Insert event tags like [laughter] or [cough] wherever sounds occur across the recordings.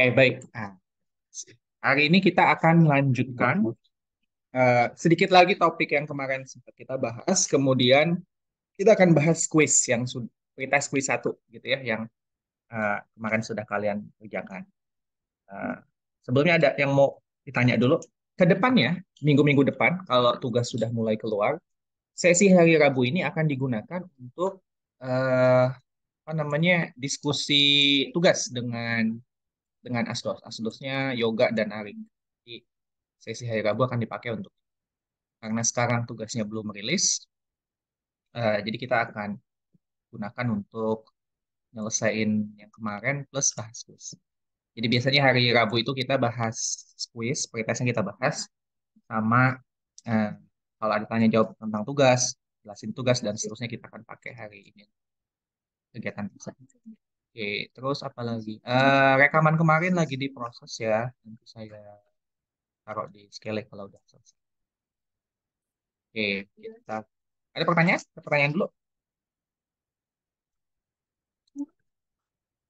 Oke, baik. Nah, hari ini kita akan melanjutkan uh, sedikit lagi topik yang kemarin sempat kita bahas. Kemudian kita akan bahas quiz yang kita quiz satu gitu ya, yang uh, kemarin sudah kalian kerjakan. Uh, sebelumnya ada yang mau ditanya dulu. ke Kedepannya, minggu-minggu depan, kalau tugas sudah mulai keluar, sesi hari Rabu ini akan digunakan untuk uh, apa namanya diskusi tugas dengan dengan asdos. Asdosnya yoga dan ari. Jadi sesi hari Rabu akan dipakai untuk karena sekarang tugasnya belum rilis. Uh, jadi kita akan gunakan untuk nyelesain yang kemarin plus bahas quiz. Jadi biasanya hari Rabu itu kita bahas quiz, yang kita bahas sama uh, kalau ada tanya jawab tentang tugas, jelasin tugas dan seterusnya kita akan pakai hari ini kegiatan tersebut. Oke, terus apa lagi? Uh, eh, rekaman kemarin lagi diproses ya. Nanti saya taruh di Skelet kalau udah selesai. Oke, kita ada pertanyaan? Ada pertanyaan dulu.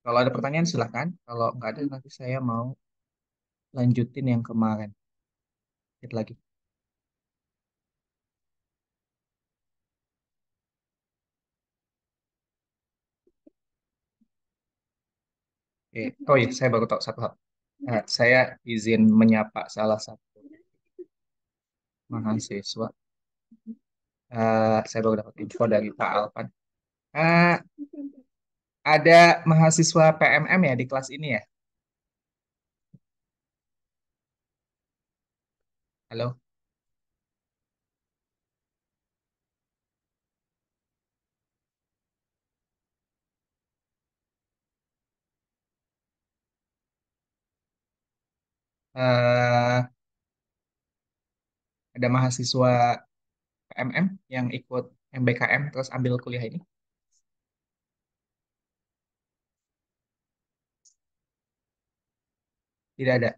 Kalau ada pertanyaan silahkan. Kalau nggak ada nanti saya mau lanjutin yang kemarin. Sedikit lagi. Eh, [laughs] oh iya, saya baru tahu satu hal. Nah, saya izin menyapa salah satu mahasiswa. Uh, saya baru dapat info dari Pak Alpan. Uh, ada mahasiswa PMM ya di kelas ini ya? Halo? uh, ada mahasiswa PMM yang ikut MBKM terus ambil kuliah ini. Tidak ada.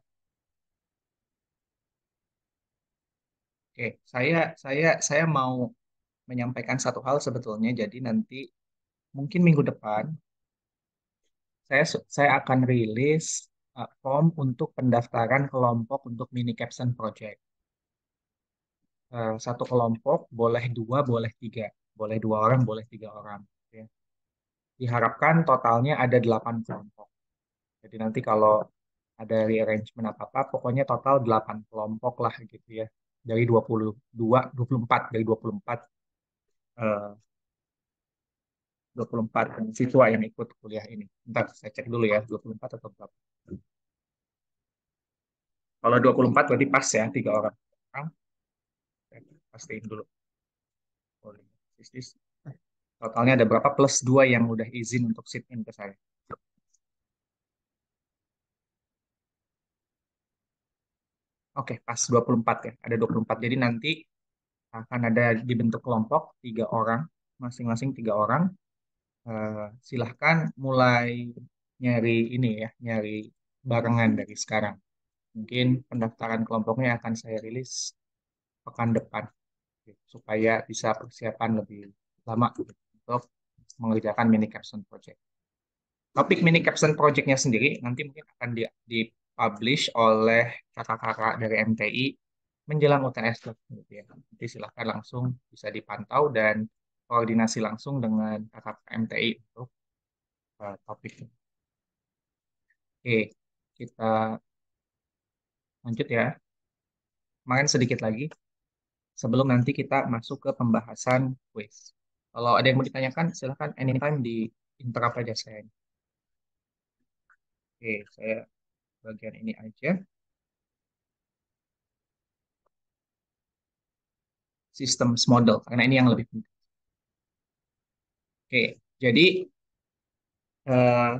Oke, saya saya saya mau menyampaikan satu hal sebetulnya. Jadi nanti mungkin minggu depan saya saya akan rilis form untuk pendaftaran kelompok untuk mini caption project. Eh, satu kelompok boleh dua, boleh tiga, boleh dua orang, boleh tiga orang. Gitu ya. Diharapkan totalnya ada delapan kelompok. Jadi nanti kalau ada rearrangement apa-apa, pokoknya total delapan kelompok lah gitu ya. Dari dua dua dua puluh puluh empat dari dua puluh empat eh, 24 siswa yang ikut kuliah ini. Bentar, saya cek dulu ya, 24 atau berapa. Kalau 24 berarti pas ya, tiga orang. Pastiin dulu. Totalnya ada berapa plus dua yang udah izin untuk sit in ke saya. Oke, pas 24 ya. Ada 24. Jadi nanti akan ada dibentuk kelompok tiga orang, masing-masing tiga orang Eh, silahkan mulai nyari ini ya, nyari barengan dari sekarang. Mungkin pendaftaran kelompoknya akan saya rilis pekan depan supaya bisa persiapan lebih lama untuk mengerjakan mini caption project. Topik mini caption projectnya sendiri nanti mungkin akan di, dipublish oleh kakak-kakak dari MTI menjelang UTS gitu ya. Nanti silahkan langsung bisa dipantau dan koordinasi langsung dengan kakak MTI untuk uh, eh, topik. Oke, kita lanjut ya. Kemarin sedikit lagi sebelum nanti kita masuk ke pembahasan quiz. Kalau ada yang mau ditanyakan, silahkan anytime di interrupt aja saya. Oke, saya bagian ini aja. Systems model, karena ini yang lebih penting. Oke, jadi uh,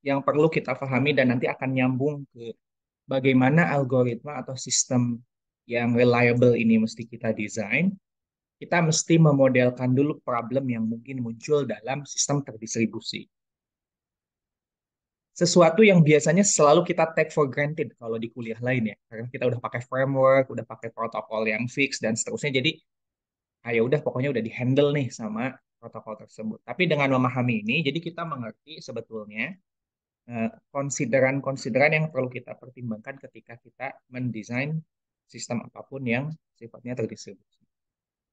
yang perlu kita pahami dan nanti akan nyambung ke bagaimana algoritma atau sistem yang reliable ini mesti kita desain. Kita mesti memodelkan dulu problem yang mungkin muncul dalam sistem terdistribusi. Sesuatu yang biasanya selalu kita take for granted kalau di kuliah lain ya, karena kita udah pakai framework, udah pakai protokol yang fix dan seterusnya. Jadi, ayo ah, ya udah pokoknya udah dihandle nih sama protokol tersebut. Tapi dengan memahami ini, jadi kita mengerti sebetulnya eh, konsideran-konsideran yang perlu kita pertimbangkan ketika kita mendesain sistem apapun yang sifatnya terdistribusi.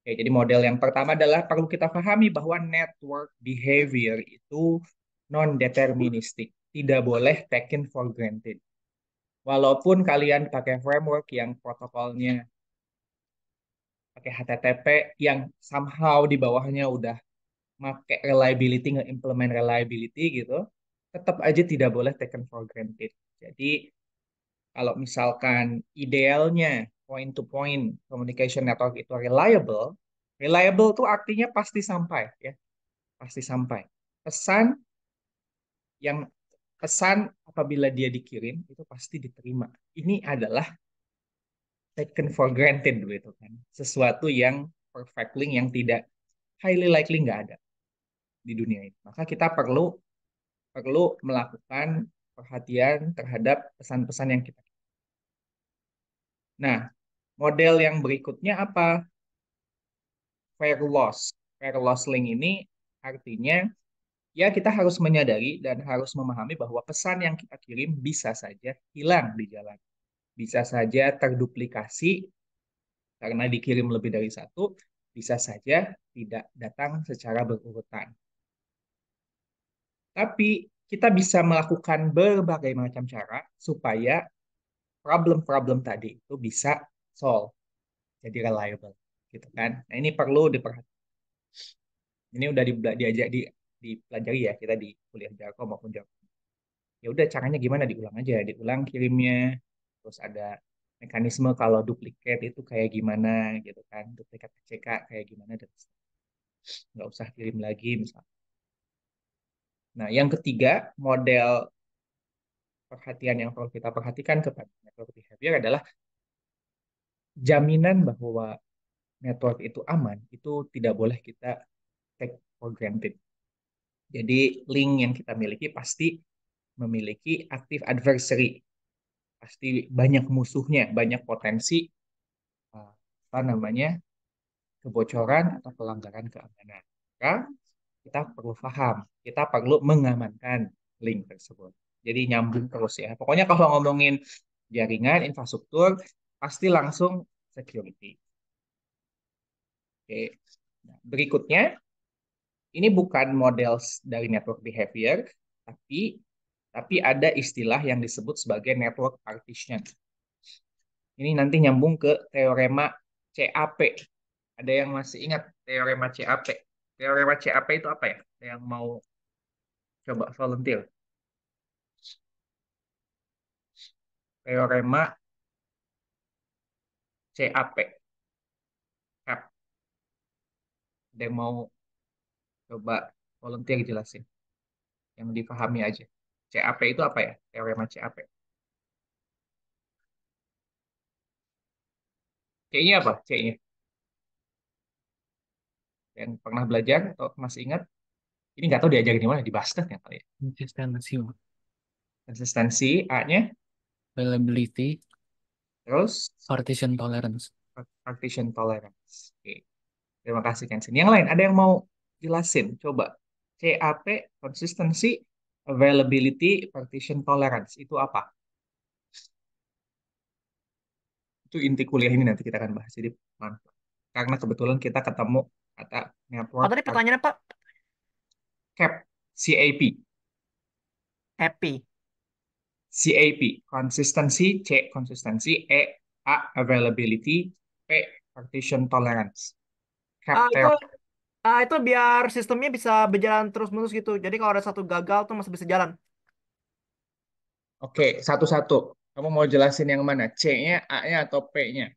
Oke, jadi model yang pertama adalah perlu kita pahami bahwa network behavior itu non-deterministik. Tidak boleh taken for granted. Walaupun kalian pakai framework yang protokolnya pakai HTTP yang somehow di bawahnya udah make reliability nge-implement reliability gitu tetap aja tidak boleh taken for granted jadi kalau misalkan idealnya point to point communication network itu reliable reliable tuh artinya pasti sampai ya pasti sampai pesan yang pesan apabila dia dikirim itu pasti diterima ini adalah taken for granted gitu kan sesuatu yang perfect link yang tidak highly likely nggak ada di dunia ini. Maka kita perlu perlu melakukan perhatian terhadap pesan-pesan yang kita. Nah, model yang berikutnya apa? Fair loss. Fair loss link ini artinya ya kita harus menyadari dan harus memahami bahwa pesan yang kita kirim bisa saja hilang di jalan. Bisa saja terduplikasi karena dikirim lebih dari satu, bisa saja tidak datang secara berurutan. Tapi kita bisa melakukan berbagai macam cara supaya problem-problem tadi itu bisa solve, jadi reliable, gitu kan? Nah ini perlu diperhatikan. Ini udah di, diajak di, dipelajari ya kita di kuliah Jarko maupun Jarko. Ya udah caranya gimana diulang aja, diulang kirimnya, terus ada mekanisme kalau duplikat itu kayak gimana gitu kan, duplikat PCK kayak gimana dan nggak usah kirim lagi misalnya. Nah, yang ketiga, model perhatian yang perlu kita perhatikan kepada network behavior adalah jaminan bahwa network itu aman, itu tidak boleh kita take for granted. Jadi link yang kita miliki pasti memiliki active adversary. Pasti banyak musuhnya, banyak potensi eh, apa namanya kebocoran atau pelanggaran keamanan. Maka kita perlu paham, kita perlu mengamankan link tersebut. Jadi nyambung terus ya. Pokoknya kalau ngomongin jaringan, infrastruktur, pasti langsung security. Oke. Nah, berikutnya, ini bukan model dari network behavior, tapi tapi ada istilah yang disebut sebagai network partition. Ini nanti nyambung ke teorema CAP. Ada yang masih ingat teorema CAP? Teorema ya, CAP itu apa ya? Yang mau coba volunteer. Teorema CAP. CAP. Ada yang mau coba volunteer jelasin. Gitu yang dipahami aja. CAP itu apa ya? Teorema CAP. C-nya apa? C-nya? yang pernah belajar atau masih ingat ini nggak tahu diajarin di mana di basket ya kali ya konsistensi konsistensi A-nya availability terus partition tolerance partition tolerance oke okay. terima kasih Kensin yang lain ada yang mau jelasin coba CAP konsistensi availability partition tolerance itu apa itu inti kuliah ini nanti kita akan bahas jadi mantap. karena kebetulan kita ketemu kata Network. Apa tadi pertanyaannya, Pak? CAP. CAP. CAP. CAP. Consistency. C. Consistency. E. A. Availability. P. Partition Tolerance. CAP uh, itu, uh, itu biar sistemnya bisa berjalan terus-menerus gitu. Jadi kalau ada satu gagal tuh masih bisa jalan. Oke, satu-satu. Kamu mau jelasin yang mana? C-nya, A-nya, atau P-nya?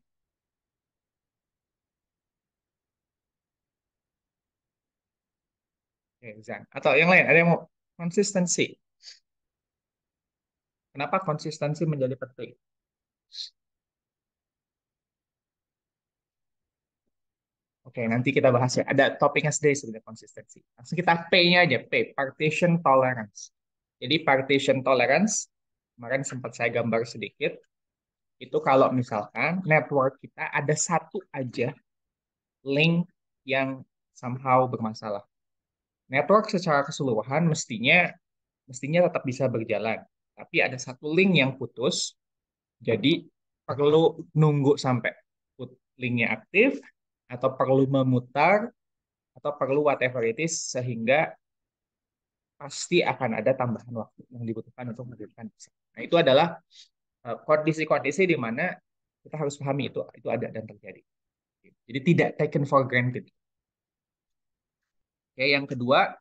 Atau yang lain, ada yang mau konsistensi. Kenapa konsistensi menjadi penting? Oke, nanti kita bahas ya. Ada topiknya sendiri sebenarnya konsistensi. Langsung kita P-nya aja, P, partition tolerance. Jadi partition tolerance, kemarin sempat saya gambar sedikit, itu kalau misalkan network kita ada satu aja link yang somehow bermasalah network secara keseluruhan mestinya mestinya tetap bisa berjalan. Tapi ada satu link yang putus, jadi perlu nunggu sampai linknya aktif, atau perlu memutar, atau perlu whatever it is, sehingga pasti akan ada tambahan waktu yang dibutuhkan untuk mendirikan Nah, itu adalah eh, kondisi-kondisi di mana kita harus pahami itu itu ada dan terjadi. Jadi tidak taken for granted. Oke, yang kedua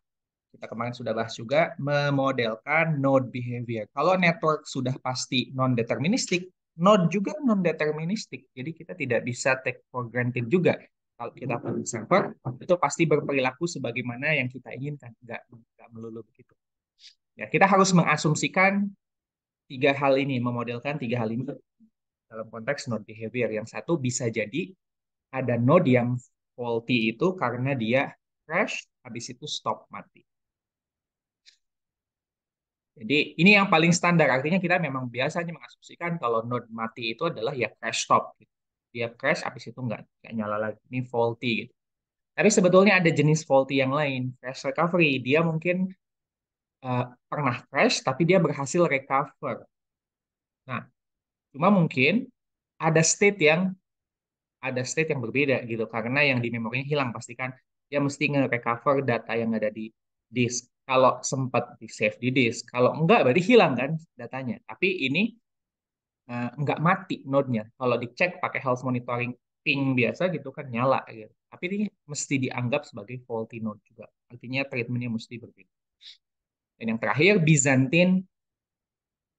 kita kemarin sudah bahas juga memodelkan node behavior. Kalau network sudah pasti non deterministik, node juga non deterministik. Jadi kita tidak bisa take for granted juga kalau kita punya server itu pasti berperilaku sebagaimana yang kita inginkan, nggak nggak melulu begitu. Ya, kita harus mengasumsikan tiga hal ini, memodelkan tiga hal ini dalam konteks node behavior. Yang satu bisa jadi ada node yang faulty itu karena dia crash habis itu stop mati. Jadi ini yang paling standar, artinya kita memang biasanya mengasumsikan kalau node mati itu adalah ya crash stop. Gitu. Dia crash, habis itu nggak, nggak nyala lagi. Ini faulty gitu. Tapi sebetulnya ada jenis faulty yang lain, crash recovery. Dia mungkin uh, pernah crash, tapi dia berhasil recover. Nah, cuma mungkin ada state yang ada state yang berbeda gitu, karena yang di memorinya hilang. Pastikan dia ya, mesti nge-recover data yang ada di disk. Kalau sempat di-save di disk, kalau enggak berarti hilang kan datanya. Tapi ini uh, enggak mati node-nya. Kalau dicek pakai health monitoring ping biasa gitu kan nyala gitu. Tapi ini mesti dianggap sebagai faulty node juga. Artinya treatmentnya mesti berbeda. Dan yang terakhir, Byzantine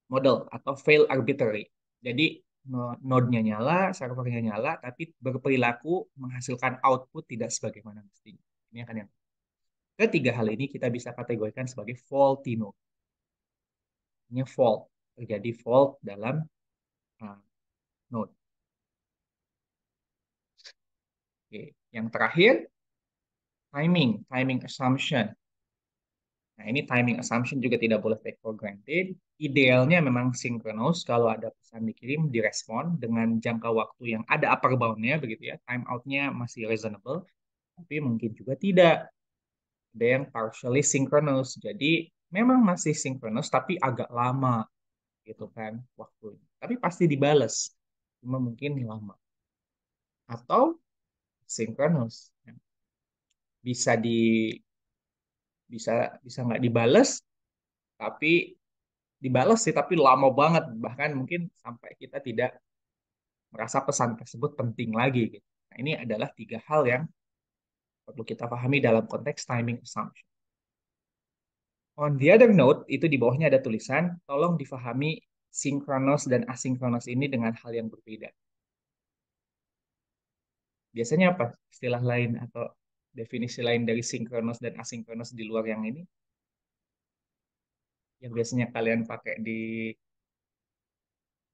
model atau fail arbitrary. Jadi node-nya nyala, servernya nyala, tapi berperilaku menghasilkan output tidak sebagaimana mestinya. Ini akan yang ketiga hal ini kita bisa kategorikan sebagai faulty node. Ini fault, terjadi fault dalam uh, node. Oke, yang terakhir timing, timing assumption. Nah, ini timing assumption juga tidak boleh take for granted. Idealnya memang synchronous kalau ada pesan dikirim direspon dengan jangka waktu yang ada upper bound-nya begitu ya. Time out-nya masih reasonable, tapi mungkin juga tidak. Ada yang partially synchronous. Jadi memang masih synchronous tapi agak lama gitu kan waktunya. Tapi pasti dibales. Cuma mungkin lama. Atau synchronous Bisa di bisa bisa nggak dibales tapi dibales sih tapi lama banget bahkan mungkin sampai kita tidak merasa pesan tersebut penting lagi gitu. Nah, ini adalah tiga hal yang perlu kita pahami dalam konteks timing assumption. On the other note, itu di bawahnya ada tulisan, tolong difahami sinkronos dan asinkronos ini dengan hal yang berbeda. Biasanya apa istilah lain atau definisi lain dari sinkronus dan asinkronus di luar yang ini? Yang biasanya kalian pakai di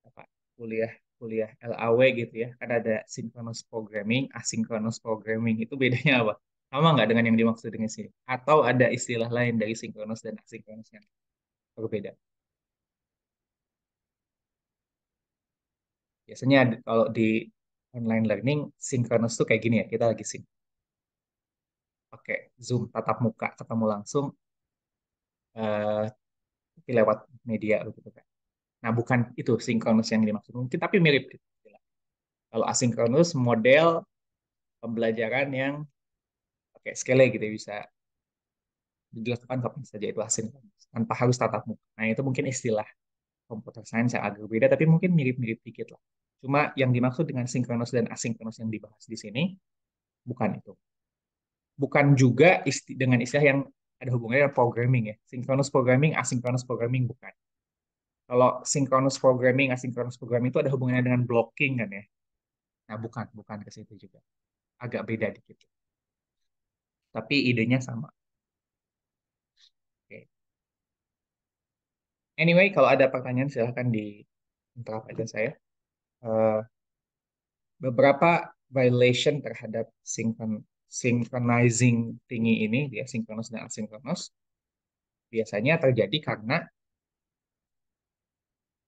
apa, kuliah kuliah LAW gitu ya, kan ada synchronous programming, asinkronus programming. Itu bedanya apa? Sama nggak dengan yang dimaksud dengan sini? Atau ada istilah lain dari sinkronus dan asinkronus yang berbeda? Biasanya kalau di online learning, sinkronus tuh kayak gini ya, kita lagi sync pakai Zoom tatap muka ketemu langsung uh, lewat media gitu kan. Nah bukan itu sinkronus yang dimaksud mungkin tapi mirip gitu. Kalau asinkronus model pembelajaran yang pakai skele gitu ya, bisa dilakukan kapan saja itu asinkronus tanpa harus tatap muka. Nah itu mungkin istilah komputer science yang agak beda tapi mungkin mirip-mirip dikit lah. Cuma yang dimaksud dengan sinkronus dan asinkronus yang dibahas di sini bukan itu bukan juga isti dengan istilah yang ada hubungannya dengan programming ya. Synchronous programming, asynchronous programming bukan. Kalau synchronous programming, asynchronous programming itu ada hubungannya dengan blocking kan ya. Nah, bukan, bukan ke situ juga. Agak beda dikit. Tapi idenya sama. Oke. Okay. Anyway, kalau ada pertanyaan silahkan di interrupt aja saya. Uh, beberapa violation terhadap synchronous synchronizing tinggi ini, dia sinkronus dan asinkronus, biasanya terjadi karena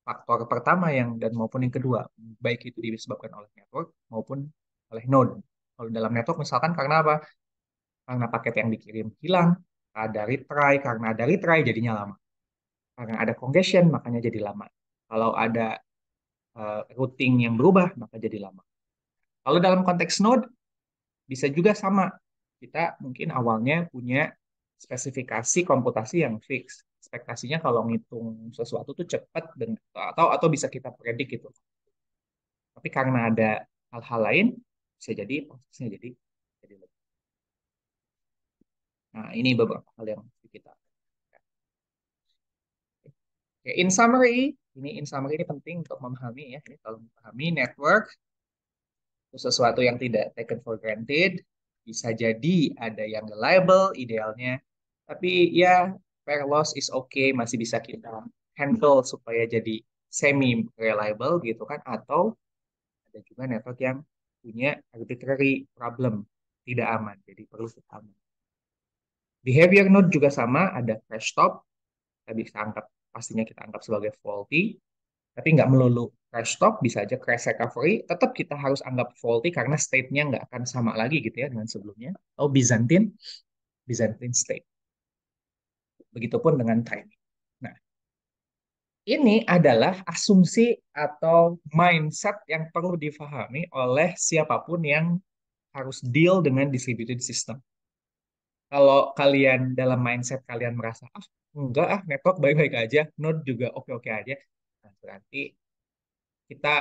faktor pertama yang dan maupun yang kedua, baik itu disebabkan oleh network maupun oleh node. Kalau dalam network misalkan karena apa? Karena paket yang dikirim hilang, ada retry, karena ada retry jadinya lama. Karena ada congestion makanya jadi lama. Kalau ada uh, routing yang berubah maka jadi lama. Kalau dalam konteks node bisa juga sama. Kita mungkin awalnya punya spesifikasi komputasi yang fix. Ekspektasinya kalau ngitung sesuatu tuh cepat atau atau bisa kita predik gitu. Tapi karena ada hal-hal lain bisa jadi prosesnya jadi jadi lebih. Nah, ini beberapa hal yang kita Oke, in summary, ini in summary ini penting untuk memahami ya. Ini kalau memahami network sesuatu yang tidak taken for granted, bisa jadi ada yang reliable idealnya, tapi ya fair loss is okay, masih bisa kita handle supaya jadi semi reliable gitu kan, atau ada juga network yang punya arbitrary problem, tidak aman, jadi perlu kita aman. Behavior node juga sama, ada crash stop, kita bisa anggap, pastinya kita anggap sebagai faulty, tapi nggak melulu crash stop, bisa aja crash recovery, tetap kita harus anggap faulty karena state-nya nggak akan sama lagi gitu ya dengan sebelumnya. Atau oh, Byzantine, Byzantine state. Begitupun dengan timing. Nah, ini adalah asumsi atau mindset yang perlu difahami oleh siapapun yang harus deal dengan distributed system. Kalau kalian dalam mindset kalian merasa, ah enggak ah network baik-baik aja, node juga oke-oke aja, Berarti kita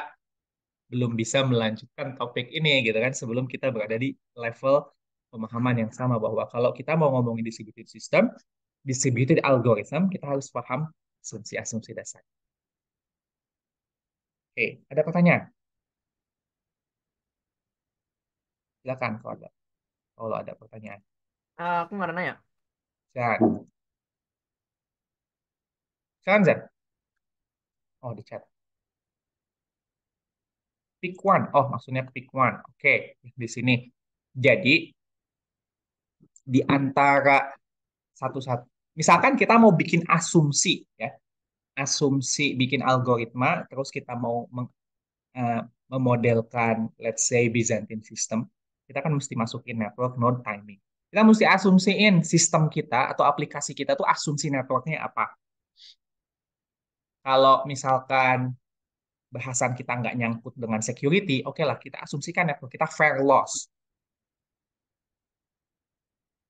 belum bisa melanjutkan topik ini gitu kan sebelum kita berada di level pemahaman yang sama bahwa kalau kita mau ngomongin distributed system, distributed algorithm, kita harus paham asumsi-asumsi dasar. Oke, ada pertanyaan? Silakan kalau ada, kalau ada pertanyaan. Uh, aku nggak ada nanya. Jangan. Jangan, Zan. Oh, di chat. Pick one. Oh, maksudnya pick one. Oke, okay. di sini. Jadi, di antara satu-satu. Misalkan kita mau bikin asumsi, ya. Asumsi bikin algoritma, terus kita mau meng, uh, memodelkan, let's say, Byzantine system. Kita kan mesti masukin network node timing. Kita mesti asumsiin sistem kita atau aplikasi kita tuh asumsi networknya apa kalau misalkan bahasan kita nggak nyangkut dengan security, oke okay lah kita asumsikan network ya, oh, kita fair loss.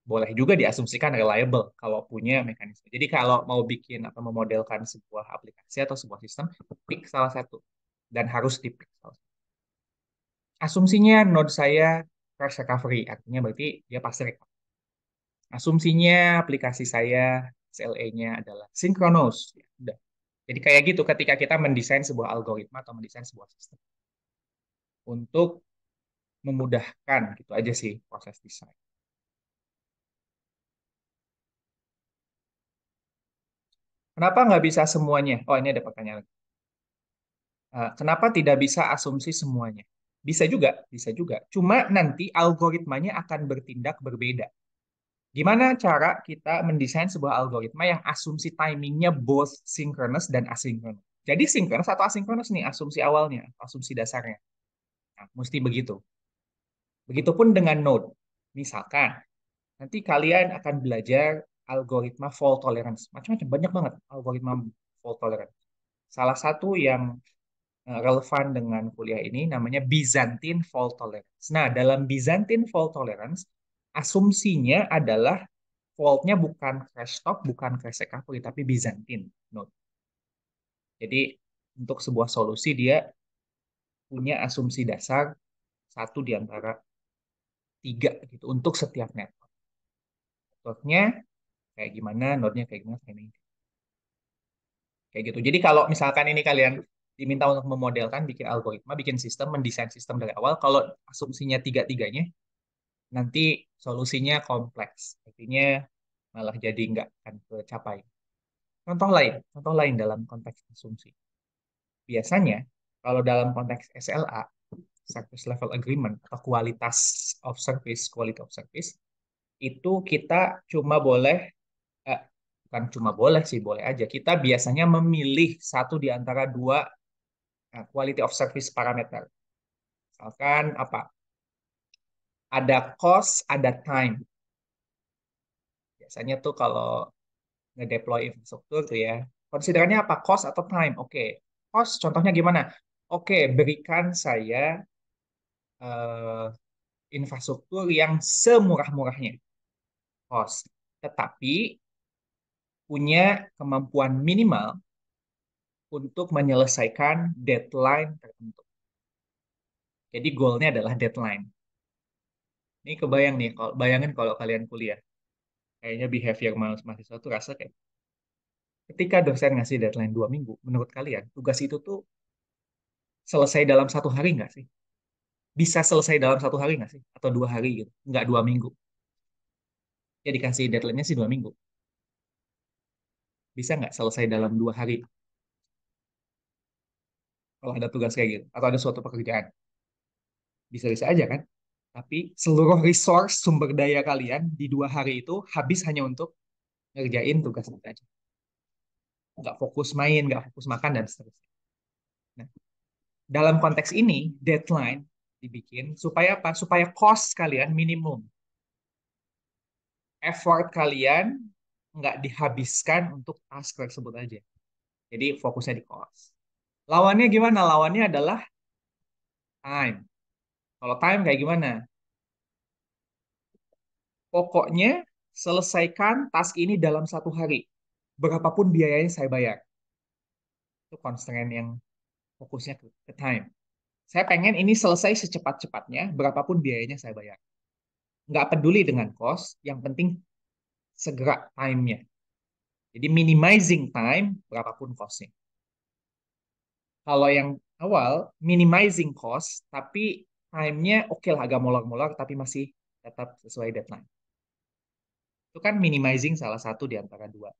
Boleh juga diasumsikan reliable kalau punya mekanisme. Jadi kalau mau bikin atau memodelkan sebuah aplikasi atau sebuah sistem, pick salah satu dan harus di-pick salah satu. Asumsinya node saya crash recovery, artinya berarti dia pasti recover. Asumsinya aplikasi saya sla nya adalah synchronous. Ya, udah, jadi kayak gitu ketika kita mendesain sebuah algoritma atau mendesain sebuah sistem untuk memudahkan gitu aja sih proses desain. Kenapa nggak bisa semuanya? Oh ini ada pertanyaan. Eh, kenapa tidak bisa asumsi semuanya? Bisa juga, bisa juga. Cuma nanti algoritmanya akan bertindak berbeda. Gimana cara kita mendesain sebuah algoritma yang asumsi timingnya both synchronous dan asynchronous? Jadi synchronous atau asynchronous nih asumsi awalnya, asumsi dasarnya. Nah, mesti begitu. Begitupun dengan node. Misalkan, nanti kalian akan belajar algoritma fault tolerance. Macam-macam, banyak banget algoritma fault tolerance. Salah satu yang eh, relevan dengan kuliah ini namanya Byzantine fault tolerance. Nah, dalam Byzantine fault tolerance, asumsinya adalah faultnya bukan crash top, bukan crash recovery, tapi Byzantine node. Jadi untuk sebuah solusi dia punya asumsi dasar satu di antara tiga gitu untuk setiap network. Networknya kayak gimana, node-nya kayak gimana, kayak Kayak gitu. Jadi kalau misalkan ini kalian diminta untuk memodelkan, bikin algoritma, bikin sistem, mendesain sistem dari awal, kalau asumsinya tiga-tiganya, nanti solusinya kompleks. Artinya malah jadi nggak akan tercapai. Contoh lain, contoh lain dalam konteks asumsi. Biasanya kalau dalam konteks SLA, service level agreement atau kualitas of service, quality of service, itu kita cuma boleh eh, bukan cuma boleh sih, boleh aja. Kita biasanya memilih satu di antara dua eh, quality of service parameter. Misalkan apa? Ada cost, ada time. Biasanya tuh kalau ngedeploy infrastruktur tuh ya, konsiderannya apa? Cost atau time? Oke, okay. cost contohnya gimana? Oke, okay, berikan saya uh, infrastruktur yang semurah-murahnya. Cost. Tetapi punya kemampuan minimal untuk menyelesaikan deadline tertentu. Jadi goalnya adalah deadline. Ini kebayang nih, kalau bayangin kalau kalian kuliah. Kayaknya behavior mahasiswa tuh rasa kayak ketika dosen ngasih deadline dua minggu, menurut kalian tugas itu tuh selesai dalam satu hari nggak sih? Bisa selesai dalam satu hari nggak sih? Atau dua hari gitu? Nggak dua minggu. Ya dikasih deadline-nya sih dua minggu. Bisa nggak selesai dalam dua hari? Kalau ada tugas kayak gitu. Atau ada suatu pekerjaan. Bisa-bisa aja kan? Tapi seluruh resource sumber daya kalian di dua hari itu habis hanya untuk ngerjain tugas itu aja. Nggak fokus main, nggak fokus makan, dan seterusnya. Nah, dalam konteks ini, deadline dibikin supaya apa? Supaya cost kalian minimum. Effort kalian nggak dihabiskan untuk task tersebut aja. Jadi fokusnya di cost. Lawannya gimana? Lawannya adalah time. Kalau time kayak gimana? Pokoknya selesaikan task ini dalam satu hari. Berapapun biayanya saya bayar. Itu constraint yang fokusnya ke, ke time. Saya pengen ini selesai secepat-cepatnya, berapapun biayanya saya bayar. Nggak peduli dengan cost, yang penting segera time-nya. Jadi minimizing time, berapapun costnya. Kalau yang awal, minimizing cost, tapi time-nya oke okay lah agak molor-molor tapi masih tetap sesuai deadline. Itu kan minimizing salah satu di antara dua.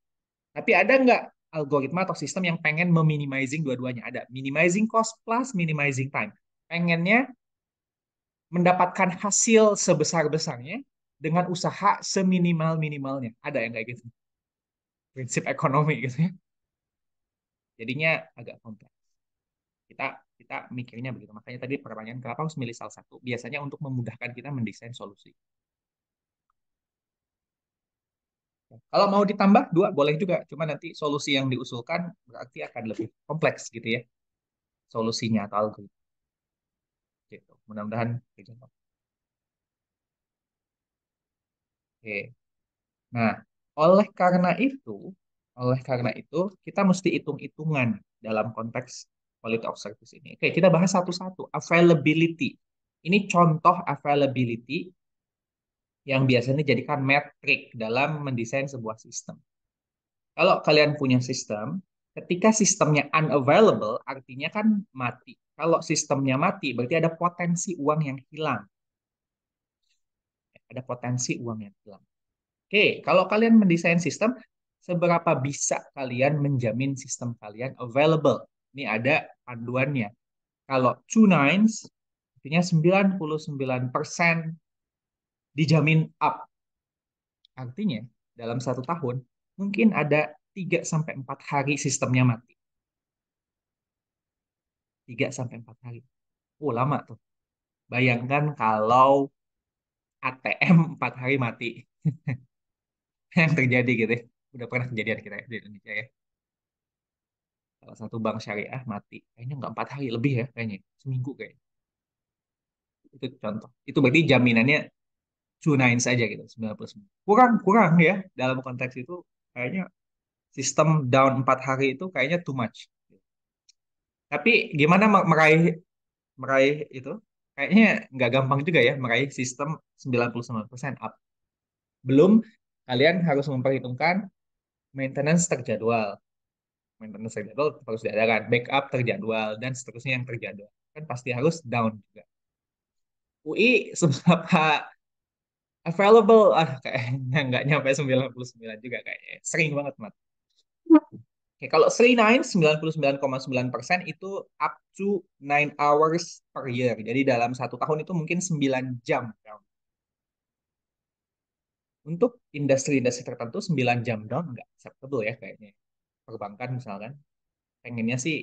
Tapi ada nggak algoritma atau sistem yang pengen meminimizing dua-duanya? Ada minimizing cost plus minimizing time. Pengennya mendapatkan hasil sebesar-besarnya dengan usaha seminimal-minimalnya. Ada yang kayak gitu. Prinsip ekonomi gitu ya. Jadinya agak kompleks. Kita kita mikirnya begitu makanya tadi pertanyaan kenapa harus milih salah satu biasanya untuk memudahkan kita mendesain solusi kalau mau ditambah dua boleh juga cuma nanti solusi yang diusulkan berarti akan lebih kompleks gitu ya solusinya atau algoritma gitu mudah-mudahan terjawab oke nah oleh karena itu oleh karena itu, kita mesti hitung-hitungan dalam konteks quality of service ini. Oke, kita bahas satu-satu. Availability. Ini contoh availability yang biasanya dijadikan metrik dalam mendesain sebuah sistem. Kalau kalian punya sistem, ketika sistemnya unavailable, artinya kan mati. Kalau sistemnya mati, berarti ada potensi uang yang hilang. Ada potensi uang yang hilang. Oke, kalau kalian mendesain sistem, seberapa bisa kalian menjamin sistem kalian available? Ini ada panduannya. Kalau two nines, artinya 99% dijamin up. Artinya, dalam satu tahun, mungkin ada 3-4 hari sistemnya mati. 3-4 hari. Oh, lama tuh. Bayangkan kalau ATM 4 hari mati. [laughs] Yang terjadi gitu ya. Udah pernah kejadian kita ya, di Indonesia ya salah satu bank syariah mati kayaknya nggak empat hari lebih ya kayaknya seminggu kayaknya itu contoh itu berarti jaminannya cunain saja gitu 99 kurang kurang ya dalam konteks itu kayaknya sistem down empat hari itu kayaknya too much tapi gimana meraih meraih itu kayaknya nggak gampang juga ya meraih sistem 99% up belum kalian harus memperhitungkan maintenance terjadwal maintenance terjadwal harus diadakan, backup terjadwal dan seterusnya yang terjadwal. Kan pasti harus down juga. UI seberapa available ah kayaknya nggak nyampe 99 juga kayaknya. Sering banget, Mat. Oke, kalau sembilan sembilan puluh koma sembilan persen itu up to nine hours per year. Jadi dalam satu tahun itu mungkin sembilan jam down. Untuk industri-industri tertentu sembilan jam down nggak acceptable ya kayaknya perbankan misalkan pengennya sih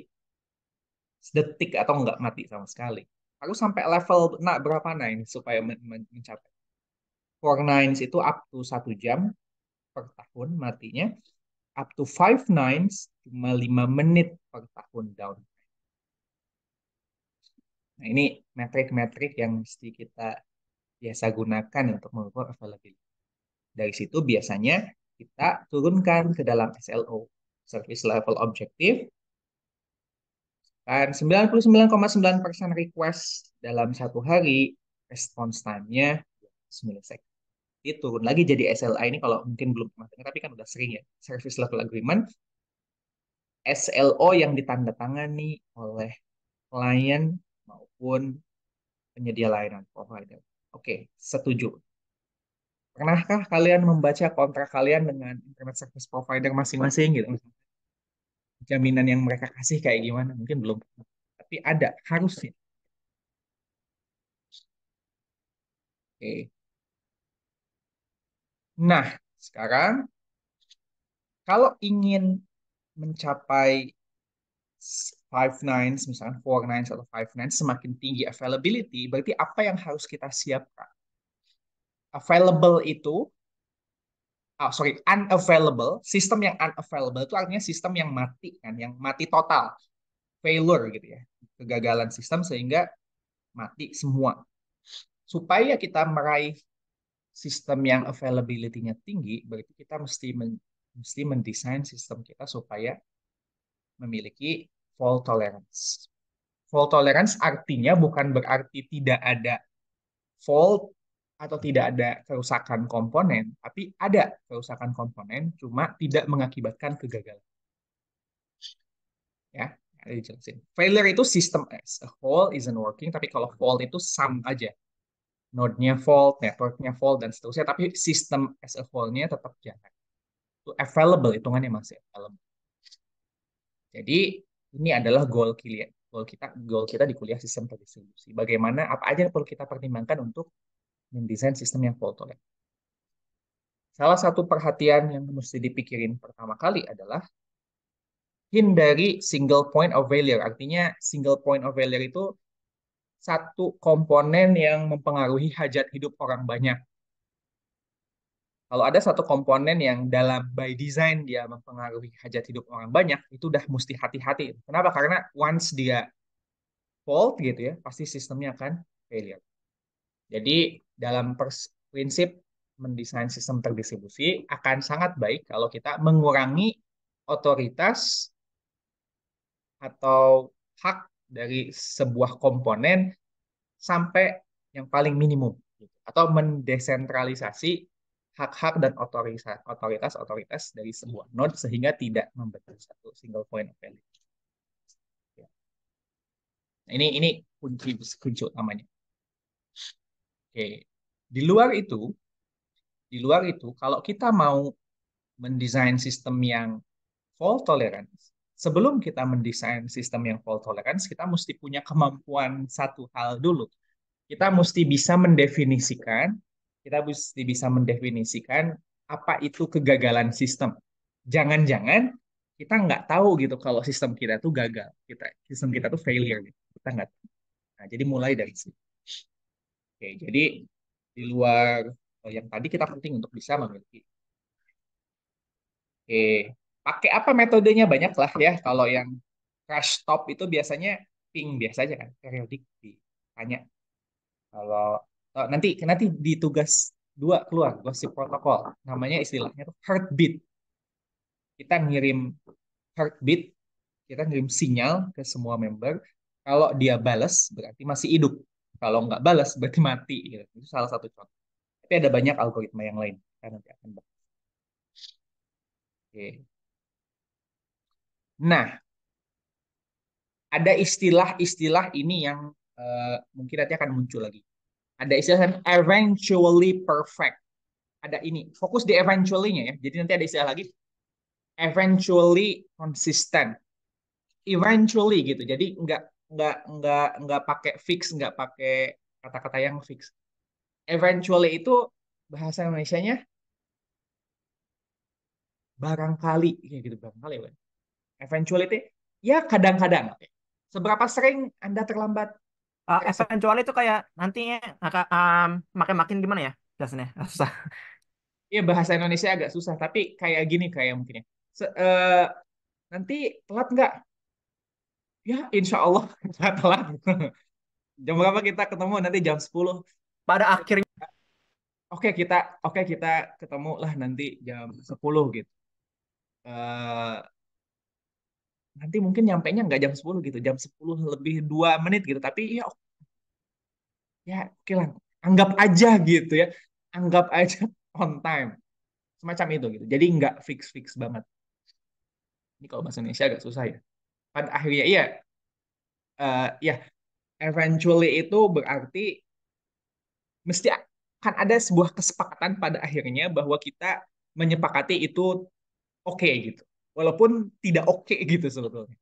sedetik atau nggak mati sama sekali harus sampai level nah berapa nine supaya men men mencapai four nines itu up to satu jam per tahun matinya up to five nines cuma lima menit per tahun down nah ini metrik-metrik yang mesti kita biasa gunakan untuk mengukur availability dari situ biasanya kita turunkan ke dalam SLO service level objektif. Dan 99,9% request dalam satu hari, response time-nya 12 Jadi turun lagi jadi SLA ini kalau mungkin belum pernah dengar, tapi kan udah sering ya, Service Level Agreement. SLO yang ditandatangani oleh klien maupun penyedia layanan provider. Oke, setuju. Pernahkah kalian membaca kontrak kalian dengan internet service provider masing-masing gitu? jaminan yang mereka kasih kayak gimana mungkin belum tapi ada harusnya oke nah sekarang kalau ingin mencapai five nines misalnya four nines atau five nines semakin tinggi availability berarti apa yang harus kita siapkan available itu oh, sorry unavailable sistem yang unavailable itu artinya sistem yang mati kan yang mati total failure gitu ya kegagalan sistem sehingga mati semua supaya kita meraih sistem yang availability-nya tinggi berarti kita mesti men mesti mendesain sistem kita supaya memiliki fault tolerance fault tolerance artinya bukan berarti tidak ada fault atau tidak ada kerusakan komponen, tapi ada kerusakan komponen, cuma tidak mengakibatkan kegagalan. Ya, ada dijelasin. Failure itu sistem as a whole isn't working, tapi kalau fault itu sum aja. Node-nya fault, network-nya fault, dan seterusnya, tapi sistem as a whole-nya tetap jalan. Itu available, hitungannya masih available. Jadi, ini adalah goal kalian goal kita goal kita di kuliah sistem terdistribusi. Bagaimana apa aja yang perlu kita pertimbangkan untuk mendesain sistem yang fault tolerant. Ya. Salah satu perhatian yang mesti dipikirin pertama kali adalah hindari single point of failure. Artinya single point of failure itu satu komponen yang mempengaruhi hajat hidup orang banyak. Kalau ada satu komponen yang dalam by design dia mempengaruhi hajat hidup orang banyak, itu udah mesti hati-hati. Kenapa? Karena once dia fault gitu ya, pasti sistemnya akan failure. Jadi dalam prinsip mendesain sistem terdistribusi akan sangat baik kalau kita mengurangi otoritas atau hak dari sebuah komponen sampai yang paling minimum gitu. atau mendesentralisasi hak-hak dan otoritas-otoritas dari sebuah node sehingga tidak membentuk satu single point of value. Ya. Nah, ini ini kunci kunci utamanya. Oke, di luar itu, di luar itu kalau kita mau mendesain sistem yang fault tolerance, sebelum kita mendesain sistem yang fault tolerance, kita mesti punya kemampuan satu hal dulu. Kita mesti bisa mendefinisikan, kita mesti bisa mendefinisikan apa itu kegagalan sistem. Jangan-jangan kita nggak tahu gitu kalau sistem kita tuh gagal, kita sistem kita tuh failure, gitu, kita nggak. Nah, jadi mulai dari situ. Oke, jadi di luar eh, yang tadi kita penting untuk bisa memiliki. Oke, pakai apa metodenya banyak lah ya. Kalau yang crash top itu biasanya ping biasa aja kan, periodik ditanya. Kalau oh, nanti nanti di tugas dua keluar si protokol, namanya istilahnya itu heartbeat. Kita ngirim heartbeat, kita ngirim sinyal ke semua member. Kalau dia balas berarti masih hidup kalau nggak balas berarti mati gitu. itu salah satu contoh tapi ada banyak algoritma yang lain kan nanti akan bahas oke nah ada istilah-istilah ini yang uh, mungkin nanti akan muncul lagi ada istilah yang eventually perfect ada ini fokus di eventually-nya ya jadi nanti ada istilah lagi eventually consistent. eventually gitu jadi nggak nggak nggak nggak pakai fix nggak pakai kata-kata yang fix eventually itu bahasa Indonesia-nya barangkali kayak gitu barangkali kan eventually itu ya kadang-kadang seberapa sering anda terlambat uh, eventually itu kayak nantinya um, makin-makin gimana ya jelasnya [laughs] susah Iya bahasa Indonesia agak susah tapi kayak gini kayak mungkin ya Se, uh, nanti telat nggak Ya, insya Allah gak telat. Jam berapa kita ketemu? Nanti jam 10. Pada akhirnya. Oke, okay, kita oke okay, kita ketemu lah nanti jam 10 gitu. Uh, nanti mungkin nyampe nya nggak jam 10 gitu, jam 10 lebih dua menit gitu. Tapi ya ya oke lah, anggap aja gitu ya, anggap aja [laughs] on time, semacam itu gitu. Jadi nggak fix fix banget. Ini kalau bahasa Indonesia agak susah ya pada akhirnya iya uh, ya eventually itu berarti mesti akan ada sebuah kesepakatan pada akhirnya bahwa kita menyepakati itu oke okay, gitu walaupun tidak oke okay, gitu sebetulnya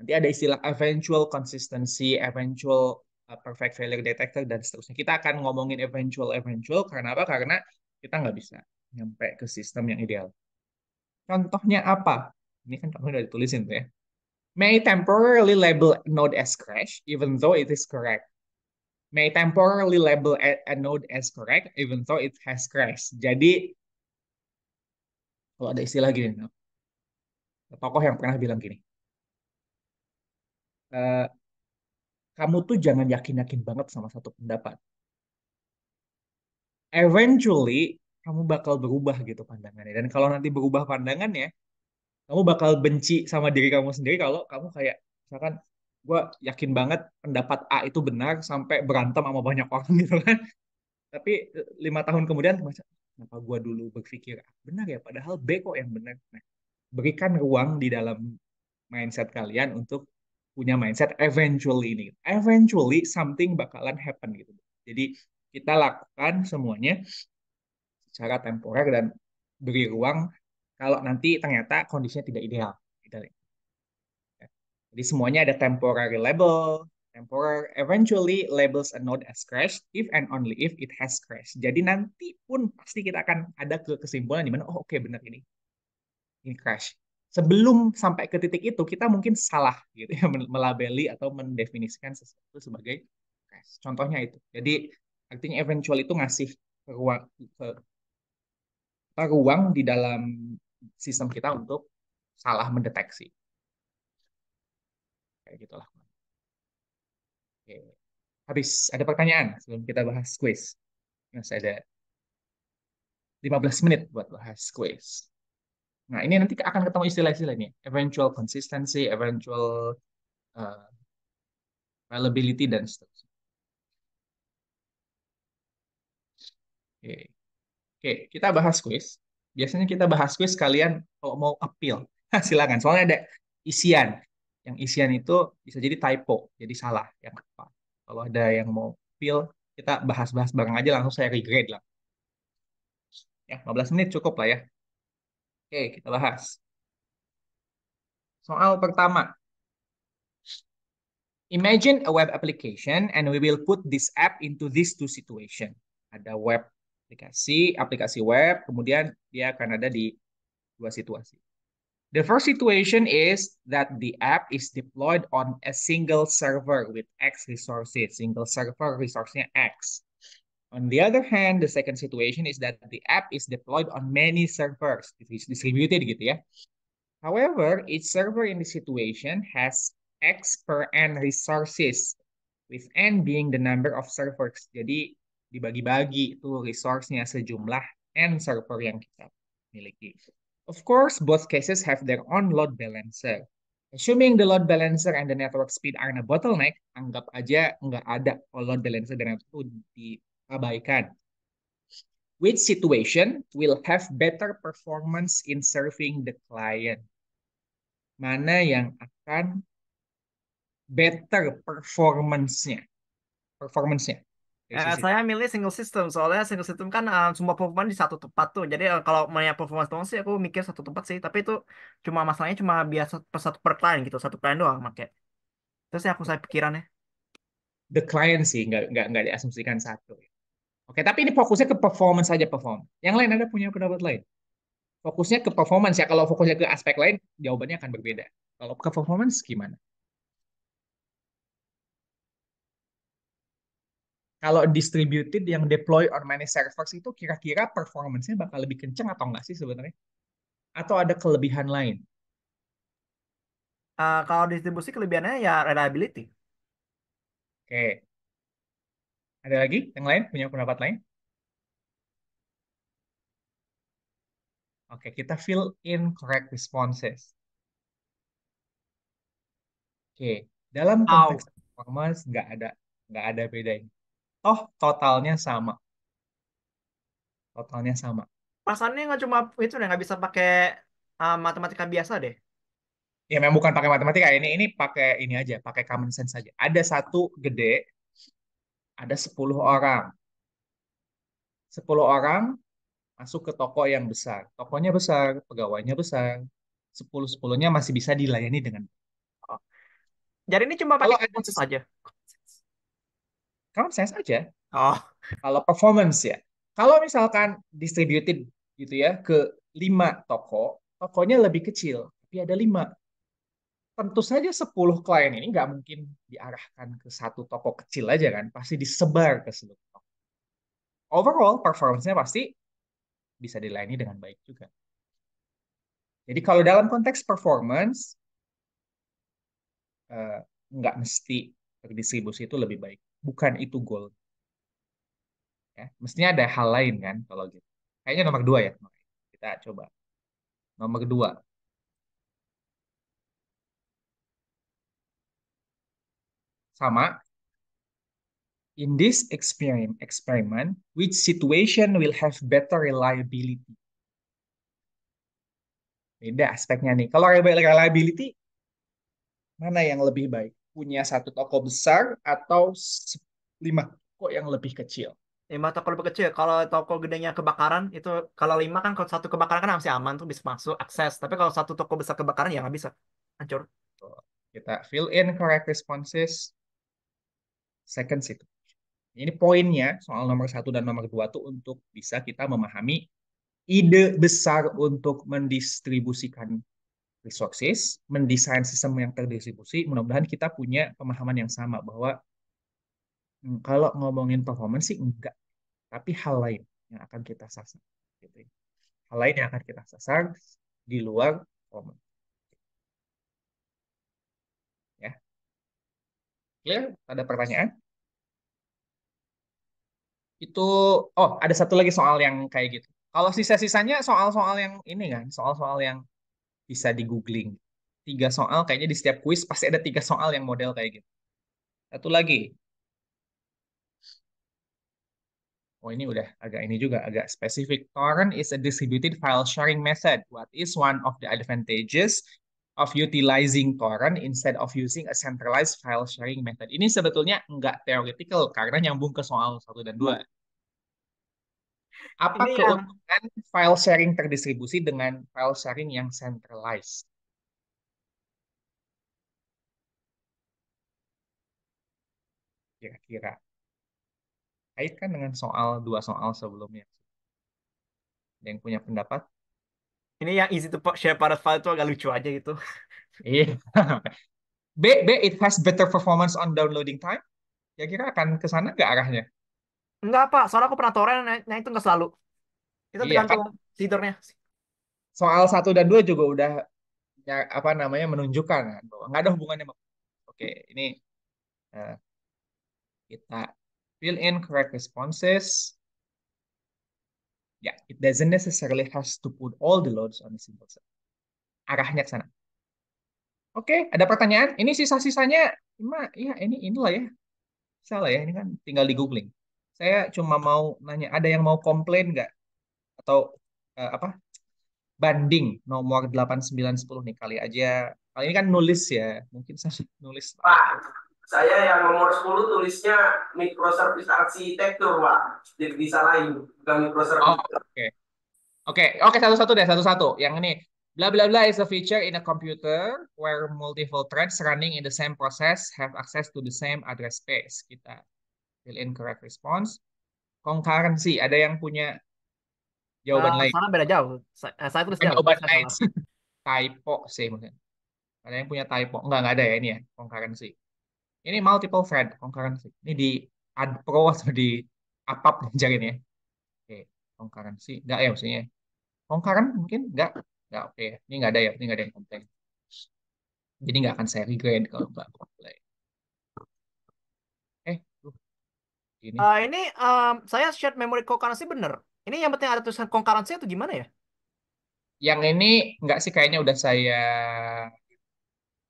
nanti ada istilah eventual consistency eventual eh, perfect failure detector dan seterusnya kita akan ngomongin eventual eventual karena apa karena kita nggak bisa nyampe ke sistem yang ideal contohnya apa ini kan kamu udah ditulisin tuh ya may temporarily label node as crash, even though it is correct. May temporarily label a, a node as correct, even though it has crash. Jadi, kalau ada istilah gini, no? tokoh yang pernah bilang gini, e, kamu tuh jangan yakin-yakin banget sama satu pendapat. Eventually, kamu bakal berubah gitu pandangannya. Dan kalau nanti berubah pandangannya, kamu bakal benci sama diri kamu sendiri kalau kamu kayak misalkan gue yakin banget pendapat A itu benar sampai berantem sama banyak orang [laughs] gitu kan tapi e, lima tahun kemudian masa kenapa gue dulu berpikir benar ya padahal B kok yang benar nah, berikan ruang di dalam mindset kalian untuk punya mindset eventually ini eventually something bakalan happen gitu jadi kita lakukan semuanya secara temporer dan beri ruang kalau nanti ternyata kondisinya tidak ideal. Gitu. Jadi semuanya ada temporary label, temporary eventually labels a node as crash if and only if it has crash. Jadi nanti pun pasti kita akan ada ke kesimpulan di mana oh oke okay, benar ini ini crash. Sebelum sampai ke titik itu kita mungkin salah gitu ya [laughs] melabeli atau mendefinisikan sesuatu sebagai crash. Contohnya itu. Jadi artinya eventually itu ngasih ruang ke, ruang di dalam sistem kita untuk salah mendeteksi. Kayak gitulah. Oke. Habis ada pertanyaan sebelum kita bahas quiz. Ya, masih ada 15 menit buat bahas quiz. Nah, ini nanti akan ketemu istilah-istilah ini. Eventual consistency, eventual uh, eh, reliability, dan seterusnya. Oke. Oke, kita bahas quiz biasanya kita bahas kuis kalian kalau mau appeal. [laughs] Silakan. Soalnya ada isian. Yang isian itu bisa jadi typo, jadi salah yang apa. Kalau ada yang mau appeal, kita bahas-bahas bareng aja langsung saya regret lah. Ya, 15 menit cukup lah ya. Oke, kita bahas. Soal pertama. Imagine a web application and we will put this app into these two situation. Ada web aplikasi, aplikasi web, kemudian dia akan ada di dua situasi. The first situation is that the app is deployed on a single server with X resources. Single server resource-nya X. On the other hand, the second situation is that the app is deployed on many servers. It is distributed gitu ya. However, each server in this situation has X per N resources, with N being the number of servers. Jadi dibagi-bagi itu resource-nya sejumlah n server yang kita miliki. Of course, both cases have their own load balancer. Assuming the load balancer and the network speed are in a bottleneck, anggap aja nggak ada load balancer dan itu diabaikan. Which situation will have better performance in serving the client? Mana yang akan better performance-nya? Performance-nya Eh, saya milih single system soalnya single system kan uh, semua performa di satu tempat tuh. Jadi uh, kalau melihat performa doang sih aku mikir satu tempat sih, tapi itu cuma masalahnya cuma biasa per satu per client gitu, satu client doang makai Terus yang aku saya pikirannya. The client sih nggak nggak nggak diasumsikan satu. Oke, tapi ini fokusnya ke performance saja perform. Yang lain ada punya pendapat lain? Fokusnya ke performance ya. Kalau fokusnya ke aspek lain, jawabannya akan berbeda. Kalau ke performance gimana? kalau distributed yang deploy on many servers itu kira-kira performance-nya bakal lebih kenceng atau enggak sih sebenarnya? Atau ada kelebihan lain? Uh, kalau distribusi kelebihannya ya reliability. Oke. Okay. Ada lagi yang lain punya pendapat lain? Oke, okay, kita fill in correct responses. Oke, okay. dalam konteks Ow. performance nggak ada nggak ada bedanya. Oh, totalnya sama. Totalnya sama. Pasannya nggak cuma itu deh, nggak bisa pakai uh, matematika biasa deh. Ya memang bukan pakai matematika ini, ini pakai ini aja, pakai common sense saja. Ada satu gede, ada sepuluh orang. sepuluh orang masuk ke toko yang besar. Tokonya besar, pegawainya besar. Sepuluh sepuluhnya masih bisa dilayani dengan. Oh. Jadi ini cuma pakai common sense aja. Common sense aja. Oh. Kalau performance ya. Kalau misalkan distributed gitu ya ke lima toko, tokonya lebih kecil, tapi ada lima. Tentu saja sepuluh klien ini nggak mungkin diarahkan ke satu toko kecil aja kan, pasti disebar ke seluruh toko. Overall, performance-nya pasti bisa dilayani dengan baik juga. Jadi kalau dalam konteks performance, eh, nggak mesti terdistribusi itu lebih baik bukan itu goal. Ya, mestinya ada hal lain kan kalau gitu. Kayaknya nomor dua ya. Kita coba. Nomor dua. Sama. In this experiment, experiment, which situation will have better reliability? Beda aspeknya nih. Kalau reliability, mana yang lebih baik? punya satu toko besar atau lima toko yang lebih kecil? Lima toko lebih kecil. Kalau toko gedenya kebakaran itu kalau lima kan kalau satu kebakaran kan masih aman tuh bisa masuk akses. Tapi kalau satu toko besar kebakaran ya nggak bisa hancur. Kita fill in correct responses. Second situ. Ini poinnya soal nomor satu dan nomor dua tuh untuk bisa kita memahami ide besar untuk mendistribusikan resources, mendesain sistem yang terdistribusi, mudah-mudahan kita punya pemahaman yang sama bahwa hmm, kalau ngomongin performance sih enggak, tapi hal lain yang akan kita sasar. Gitu ya. Hal lain yang akan kita sasar di luar performance. Ya. Clear? Ada pertanyaan? Itu, oh ada satu lagi soal yang kayak gitu. Kalau sisa-sisanya soal-soal yang ini kan, soal-soal yang bisa di googling. Tiga soal kayaknya di setiap kuis pasti ada tiga soal yang model kayak gitu. Satu lagi. Oh ini udah agak ini juga agak spesifik. Torrent is a distributed file sharing method. What is one of the advantages of utilizing torrent instead of using a centralized file sharing method? Ini sebetulnya nggak teoretikal karena nyambung ke soal satu dan dua. Apa ini keuntungan yang... file sharing terdistribusi dengan file sharing yang centralized? Kira-kira. Kaitkan dengan soal dua soal sebelumnya. Ada yang punya pendapat? Ini yang easy to share pada file itu agak lucu aja gitu. Iya. [laughs] B, B, it has better performance on downloading time. Kira-kira akan ke sana nggak arahnya? Enggak, Pak. Soalnya aku pernah torrent, nah, nah itu enggak selalu. Itu iya, tergantung kan. Soal satu dan dua juga udah ya, apa namanya menunjukkan kan bahwa nggak ada hubungannya. Oke, ini uh, kita fill in correct responses. Ya, yeah, it doesn't necessarily has to put all the loads on a single set. Arahnya ke sana. Oke, ada pertanyaan? Ini sisa-sisanya, cuma ya ini inilah ya. Salah ya, ini kan tinggal di googling saya cuma mau nanya ada yang mau komplain nggak atau uh, apa banding nomor delapan, sembilan, sepuluh nih kali aja kali ini kan nulis ya mungkin saya [laughs] nulis Pak saya yang nomor sepuluh tulisnya microservice arsitektur Pak jadi disalahin bukan microservice oh, oke okay. Oke, okay, oke okay, satu-satu deh, satu-satu. Yang ini, bla bla bla is a feature in a computer where multiple threads running in the same process have access to the same address space. Kita fill in correct response. Concurrency, ada yang punya jawaban uh, lain? Sana beda jauh. Saya, eh, saya tulis kan jauh. Jawaban lain. [laughs] typo sih mungkin. Ada yang punya typo? Enggak, enggak ada ya ini ya, concurrency. Ini multiple thread, concurrency. Ini di pro atau di apap [laughs] diajarin ya. Oke, concurrency. Enggak ya maksudnya. Concurrent mungkin enggak. Enggak oke okay. Ya. Ini enggak ada ya, ini enggak ada yang penting. Jadi enggak akan saya regret kalau enggak komplain. ini? Uh, ini um, saya shared memory concurrency bener. Ini yang penting ada tulisan concurrency atau gimana ya? Yang ini nggak sih kayaknya udah saya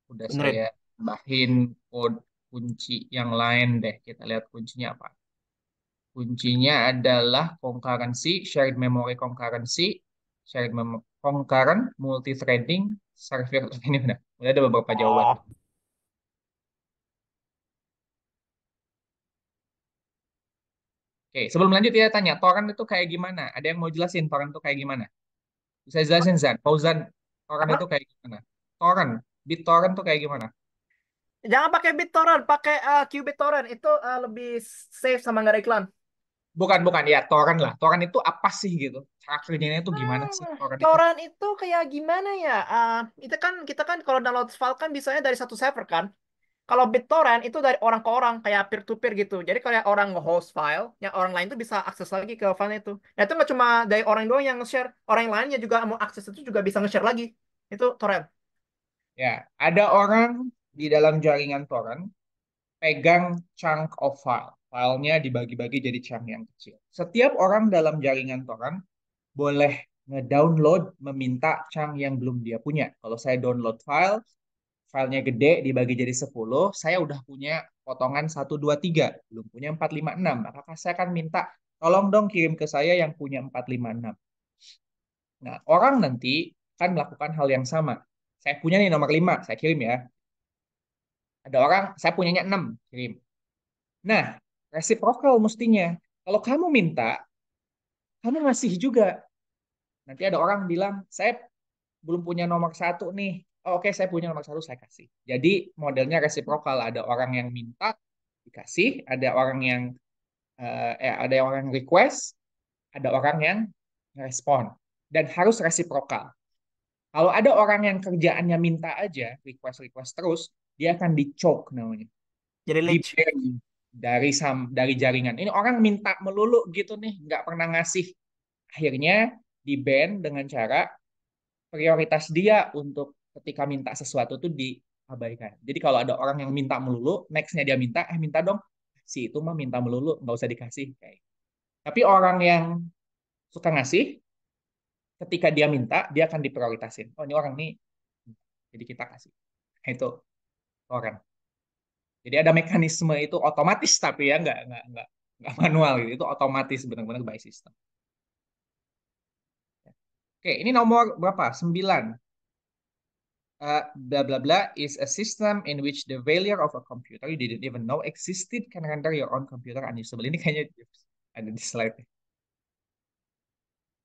udah bener. saya tambahin kode kunci yang lain deh. Kita lihat kuncinya apa. Kuncinya adalah concurrency, shared memory concurrency, shared memory concurrent, multithreading, server. [laughs] Ini udah, udah ada beberapa jawaban. Oh. Oke, sebelum lanjut ya tanya, torrent itu kayak gimana? Ada yang mau jelasin torrent itu kayak gimana? Bisa jelasin Zan, Fauzan, torrent itu kayak gimana? Torrent, toran itu kayak gimana? Jangan pakai bit toran, pakai uh, toran itu uh, lebih safe sama nggak iklan. Bukan, bukan ya, torrent lah. Torrent itu apa sih gitu? Cara kerjanya itu gimana sih ah, torrent? Itu? itu kayak gimana ya? Uh, itu kan kita kan kalau download file kan bisanya dari satu server kan? Kalau BitTorrent itu dari orang ke orang kayak peer to peer gitu. Jadi kalau orang nge-host file, yang orang lain tuh bisa akses lagi ke file itu. Nah itu nggak cuma dari orang doang yang nge-share, orang lainnya juga mau akses itu juga bisa nge-share lagi. Itu torrent. Ya, ada orang di dalam jaringan torrent pegang chunk of file. Filenya dibagi-bagi jadi chunk yang kecil. Setiap orang dalam jaringan torrent boleh ngedownload meminta chunk yang belum dia punya. Kalau saya download file, filenya gede dibagi jadi 10, saya udah punya potongan 1, 2, 3, belum punya 4, 5, 6. Maka saya akan minta, tolong dong kirim ke saya yang punya 4, 5, 6. Nah, orang nanti akan melakukan hal yang sama. Saya punya nih nomor 5, saya kirim ya. Ada orang, saya punyanya 6, kirim. Nah, reciprocal mestinya. Kalau kamu minta, kamu ngasih juga. Nanti ada orang bilang, saya belum punya nomor satu nih, oke okay, saya punya nomor satu saya kasih jadi modelnya reciprocal, ada orang yang minta dikasih ada orang yang uh, eh, ada orang yang request ada orang yang respon dan harus reciprocal. kalau ada orang yang kerjaannya minta aja request request terus dia akan dicok namanya jadi dari sam dari jaringan ini orang minta melulu gitu nih nggak pernah ngasih akhirnya di band dengan cara prioritas dia untuk ketika minta sesuatu tuh diabaikan. Jadi kalau ada orang yang minta melulu, nextnya dia minta, eh minta dong, si itu mah minta melulu, nggak usah dikasih. Kayak. Gitu. Tapi orang yang suka ngasih, ketika dia minta, dia akan diprioritasin. Oh ini orang nih, jadi kita kasih. Nah, itu orang. Jadi ada mekanisme itu otomatis tapi ya nggak nggak nggak nggak manual gitu. Itu otomatis benar-benar by system. Oke, ini nomor berapa? Sembilan uh, blah blah is a system in which the failure of a computer you didn't even know existed can render your own computer unusable. Ini kayaknya ada di slide.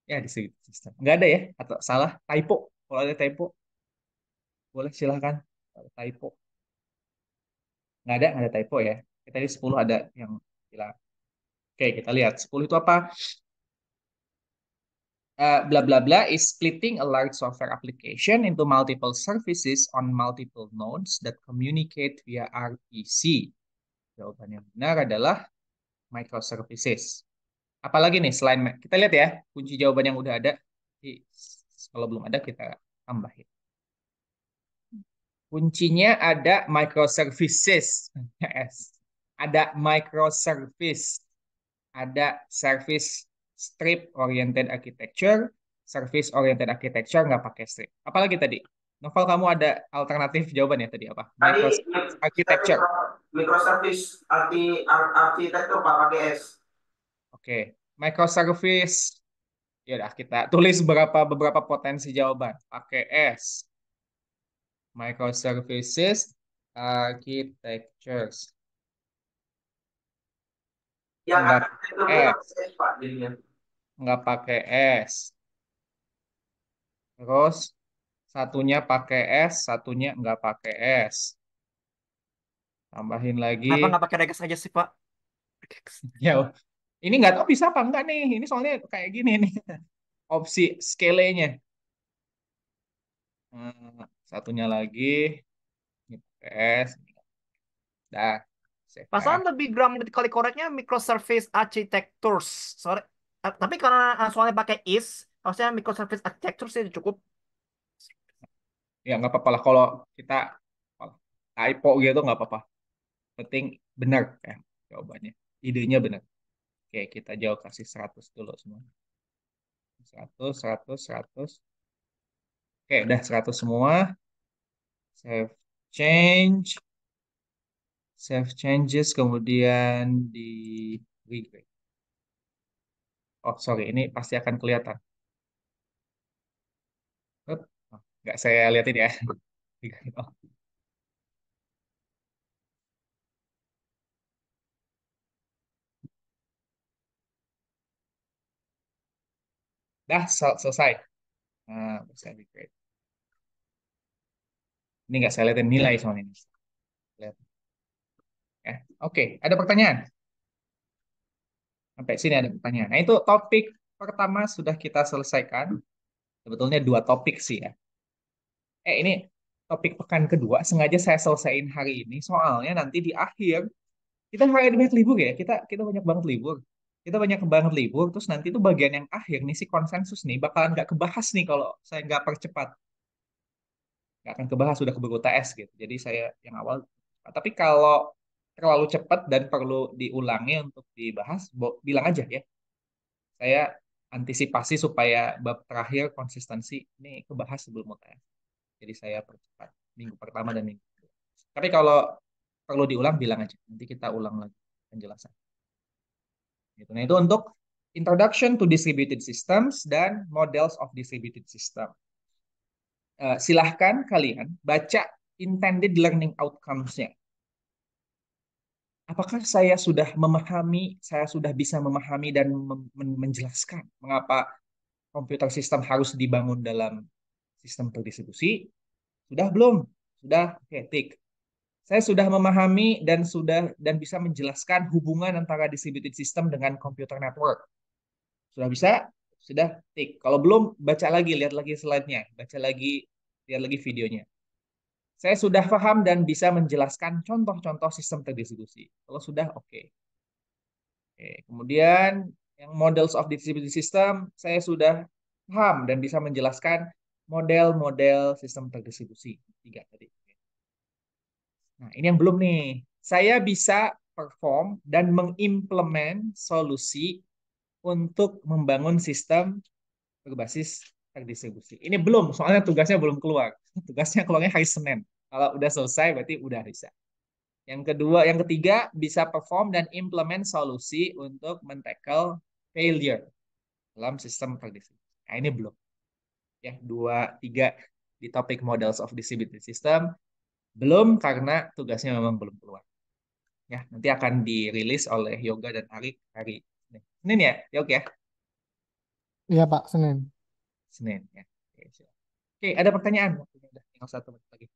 Ya di sistem. Nggak ada ya atau salah typo. Kalau ada typo boleh silahkan typo. Nggak ada nggak ada typo ya. kita di 10 ada yang bilang. Oke, kita lihat sepuluh itu apa? Eh, blah bla bla is splitting a large software application into multiple services on multiple nodes that communicate via RPC. Jawaban yang benar adalah microservices. Apalagi nih selain kita lihat ya kunci jawaban yang udah ada. Jadi, kalau belum ada kita tambahin. Kuncinya ada microservices. [laughs] Yes. Ada microservice. Ada service strip oriented architecture, service oriented architecture nggak pakai strip. Apalagi tadi? Novel kamu ada alternatif jawaban ya tadi apa? Microservice architecture. Microservice arti arsitektur Pak pakai S. Oke, okay. microservice. Ya udah kita tulis berapa beberapa potensi jawaban pakai S. Microservices architectures. Yang arsitektur eh. S Pak jadinya nggak pakai S. Terus satunya pakai S, satunya nggak pakai S. Tambahin lagi. Kenapa nggak pakai regex aja sih, Pak? Regex. [laughs] Ya, ini nggak tahu bisa apa enggak nih. Ini soalnya kayak gini nih. [laughs] Opsi scale-nya. Hmm, satunya lagi. Ini pakai S. Dah. Pasaran ya. lebih gram kali koreknya microsurface architectures. Sorry, Eh, tapi karena eh, soalnya pakai is maksudnya microservice architecture sih cukup ya nggak apa-apa lah kalau kita typo gitu nggak apa-apa penting benar ya jawabannya idenya benar oke kita jauh kasih 100 dulu semua 100 100 100 oke udah 100 semua save change save changes kemudian di regrade Oh, sorry, ini pasti akan kelihatan. oh, Nggak saya liatin ya. [laughs] Oh, dah, sel- selesai. Nah, bisa di Ini nggak saya liatin nilai soalnya. Ini. Lihat. Ya. Oke, ada pertanyaan? Sampai sini ada pertanyaan. Nah, itu topik pertama sudah kita selesaikan. Sebetulnya dua topik sih ya. Eh, ini topik pekan kedua. Sengaja saya selesaiin hari ini. Soalnya nanti di akhir, kita hari banyak libur ya. Kita kita banyak banget libur. Kita banyak banget libur. Terus nanti itu bagian yang akhir nih, si konsensus nih. Bakalan nggak kebahas nih kalau saya nggak percepat. Nggak akan kebahas, sudah keburu gitu. Jadi saya yang awal. Tapi kalau terlalu cepat dan perlu diulangi untuk dibahas, bilang aja ya. Saya antisipasi supaya bab terakhir konsistensi ini kebahas sebelum UTS. Jadi saya percepat minggu pertama dan minggu kedua. Tapi kalau perlu diulang bilang aja. Nanti kita ulang lagi penjelasan. Gitu. Nah itu untuk Introduction to Distributed Systems dan Models of Distributed System. Uh, silahkan kalian baca intended learning outcomes-nya apakah saya sudah memahami, saya sudah bisa memahami dan menjelaskan mengapa komputer sistem harus dibangun dalam sistem terdistribusi? Sudah belum? Sudah, oke, okay, tik. Saya sudah memahami dan sudah dan bisa menjelaskan hubungan antara distributed system dengan computer network. Sudah bisa? Sudah, tik. Kalau belum, baca lagi, lihat lagi slide-nya, baca lagi, lihat lagi videonya. Saya sudah paham dan bisa menjelaskan contoh-contoh sistem terdistribusi. Kalau sudah, oke. Okay. Okay. kemudian yang models of distributed system, saya sudah paham dan bisa menjelaskan model-model sistem terdistribusi. Tiga tadi. Nah, ini yang belum nih. Saya bisa perform dan mengimplement solusi untuk membangun sistem berbasis terdistribusi Ini belum, soalnya tugasnya belum keluar. [laughs] Tugasnya keluarnya hari Senin. Kalau udah selesai berarti udah bisa. Yang kedua, yang ketiga bisa perform dan implement solusi untuk mentackle failure dalam sistem terdistribusi Nah, ini belum. Ya, dua, tiga di topik models of distributed system belum karena tugasnya memang belum keluar. Ya, nanti akan dirilis oleh Yoga dan Ari hari ini. Senin ya, Yoga ya? Iya Pak, Senin. Senin ya. Oke, ada pertanyaan waktunya udah tinggal satu menit lagi.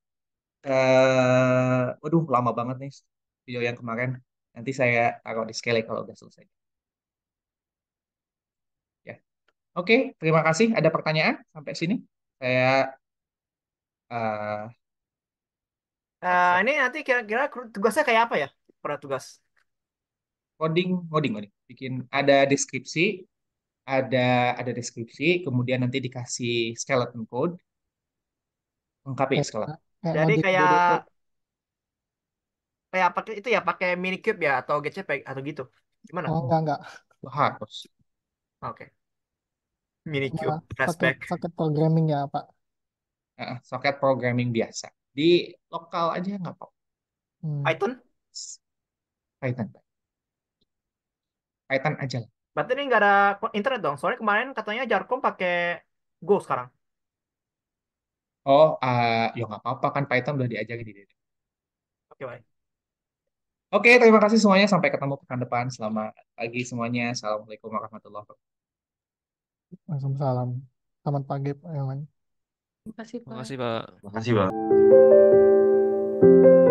Uh, eh, waduh, lama banget nih video yang kemarin. Nanti saya taruh di scale kalau udah selesai. Ya, oke. Terima kasih. Ada pertanyaan sampai sini? Saya uh, uh, ini nanti kira-kira tugasnya kayak apa ya? Pernah tugas? Coding, coding, coding. Bikin ada deskripsi, ada ada deskripsi, kemudian nanti dikasih skeleton code, lengkapi skeleton. Jadi kayak kayak pakai itu ya pakai mini cube ya atau gadget atau gitu. Gimana? Oh, enggak enggak. Harus. Oke. Okay. cube. nah, socket, socket programming ya, Pak. Uh, socket programming biasa. Di lokal aja nggak apa-apa. Hmm. Python? Python, Python aja lah. Berarti ini nggak ada internet dong. Soalnya kemarin katanya Jarkom pakai Go sekarang. Oh, uh, ya nggak apa-apa kan Python udah diajarin di Oke, Oke, baik. Oke, terima kasih semuanya. Sampai ketemu pekan depan. Selamat pagi semuanya. Assalamualaikum warahmatullahi wabarakatuh. Waalaikumsalam. Selamat pagi, Pak Yohan. Terima kasih, Pak. Terima kasih, Pak. Terima kasih, Pak.